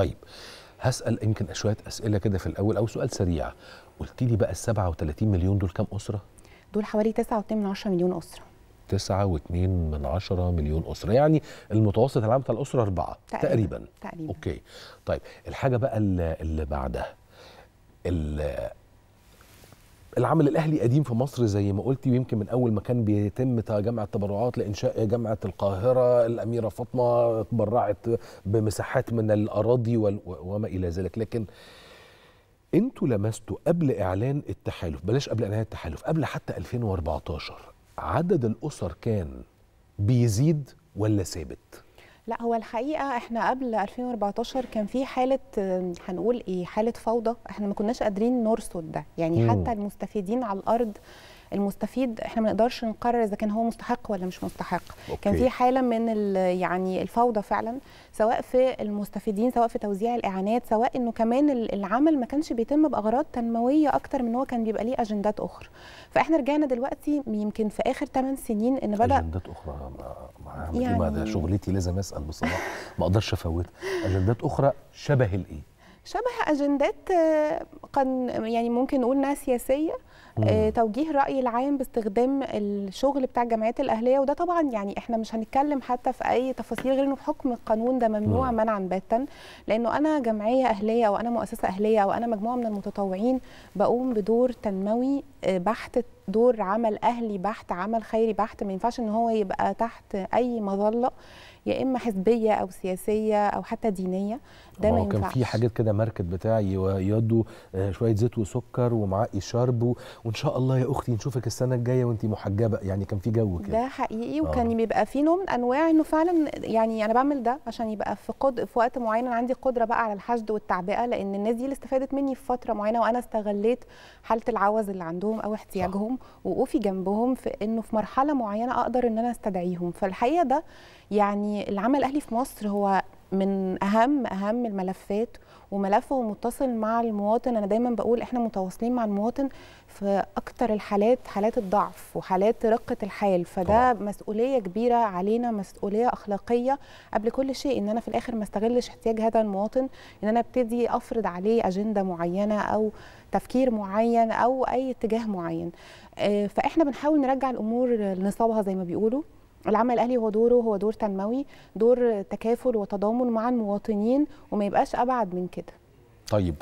طيب هسال يمكن شويه اسئله كده في الاول او سؤال سريع قلت لي بقى ال 37 مليون دول كام اسره دول حوالي 9.2 مليون اسره 9.2 من مليون اسره يعني المتوسط العام بتاع الاسره اربعه تقريبا تقريبا, تقريبا. اوكي طيب الحاجه بقى اللي بعدها العمل الاهلي قديم في مصر زي ما قلتي ويمكن من اول ما كان بيتم جمع التبرعات لانشاء جامعه القاهره الاميره فاطمه تبرعت بمساحات من الاراضي وما الى ذلك لكن انتوا لمستوا قبل اعلان التحالف بلاش قبل اعلان التحالف قبل حتى 2014 عدد الاسر كان بيزيد ولا ثابت؟ لا هو الحقيقه احنا قبل 2014 كان في حاله هنقول ايه حاله فوضى احنا ما كناش قادرين نرصد ده يعني مم. حتى المستفيدين على الارض المستفيد احنا ما نقدرش نقرر اذا كان هو مستحق ولا مش مستحق أوكي. كان في حاله من يعني الفوضى فعلا سواء في المستفيدين سواء في توزيع الاعانات سواء انه كمان العمل ما كانش بيتم باغراض تنمويه اكتر من هو كان بيبقى ليه اجندات اخرى فاحنا رجعنا دلوقتي يمكن في اخر 8 سنين ان بدا اجندات اخرى ما يعني... ما ده شغلتي لازم اسال بصراحه ما اقدرش افوتها اجندات اخرى شبه الايه شبه اجندات آه، قد يعني ممكن نقول انها سياسيه آه، توجيه راي العام باستخدام الشغل بتاع الجمعيات الاهليه وده طبعا يعني احنا مش هنتكلم حتى في اي تفاصيل غير انه بحكم القانون ده ممنوع نعم. منعا باتا لانه انا جمعيه اهليه او انا مؤسسه اهليه او انا مجموعه من المتطوعين بقوم بدور تنموي آه، بحت دور عمل اهلي بحت عمل خيري بحت ما ينفعش ان هو يبقى تحت اي مظله يا اما حزبيه او سياسيه او حتى دينيه ده ما ينفعش كان في حاجات كده ماركت بتاع يدوا آه، شويه زيت وسكر ومعاه يشربوا وان شاء الله يا اختي نشوفك السنه الجايه وانت محجبه يعني كان في جو كده ده حقيقي وكان آه. بيبقى في نوع من انواع انه فعلا يعني انا بعمل ده عشان يبقى في قد في وقت معين انا عندي قدره بقى على الحشد والتعبئه لان الناس دي اللي استفادت مني في فتره معينه وانا استغليت حاله العوز اللي عندهم او احتياجهم وقوفي جنبهم في انه في مرحله معينه اقدر ان انا استدعيهم فالحقيقه ده يعني العمل الاهلي في مصر هو من اهم اهم الملفات وملفه متصل مع المواطن انا دايما بقول احنا متواصلين مع المواطن في اكتر الحالات حالات الضعف وحالات رقه الحال فده طبعا. مسؤوليه كبيره علينا مسؤوليه اخلاقيه قبل كل شيء ان انا في الاخر ما استغلش احتياج هذا المواطن ان انا ابتدي افرض عليه اجنده معينه او تفكير معين او اي اتجاه معين آه، فاحنا بنحاول نرجع الامور لنصابها زي ما بيقولوا العمل الاهلي هو دوره هو دور تنموي دور تكافل وتضامن مع المواطنين وما يبقاش ابعد من كده طيب